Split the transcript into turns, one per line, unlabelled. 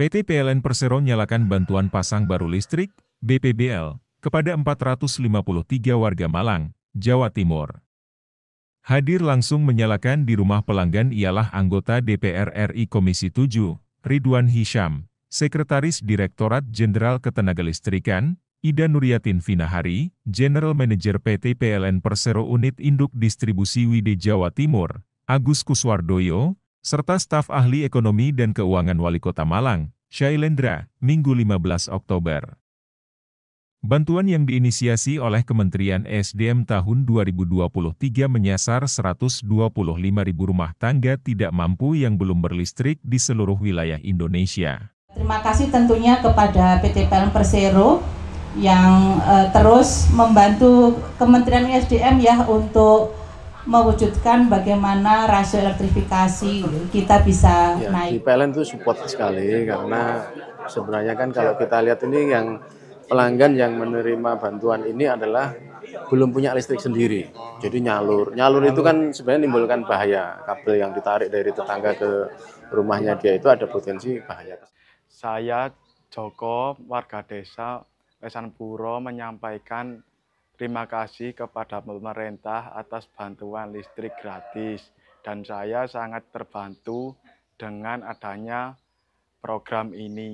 PT PLN Persero nyalakan bantuan pasang baru listrik, BPBL, kepada 453 warga Malang, Jawa Timur. Hadir langsung menyalakan di rumah pelanggan ialah anggota DPR RI Komisi 7, Ridwan Hisham, Sekretaris Direktorat Jenderal Ketenagalistrikan, Ida Nuriatin Finahari, General Manager PT PLN Persero Unit Induk Distribusi Wide Jawa Timur, Agus Kuswardoyo, serta staf ahli ekonomi dan keuangan Wali Kota Malang, Syailendra, Minggu 15 Oktober. Bantuan yang diinisiasi oleh Kementerian SDM tahun 2023 menyasar 125 ribu rumah tangga tidak mampu yang belum berlistrik di seluruh wilayah Indonesia.
Terima kasih tentunya kepada PT PLN Persero yang e, terus membantu Kementerian SDM ya untuk mewujudkan bagaimana rasio elektrifikasi kita bisa ya, naik.
Di PLN itu support sekali karena sebenarnya kan kalau kita lihat ini yang pelanggan yang menerima bantuan ini adalah belum punya listrik sendiri. Jadi nyalur. Nyalur itu kan sebenarnya menimbulkan bahaya. Kabel yang ditarik dari tetangga ke rumahnya dia itu ada potensi bahaya.
Saya Joko, warga desa Pesan Puro menyampaikan Terima kasih kepada pemerintah atas bantuan listrik gratis dan saya sangat terbantu dengan adanya program ini.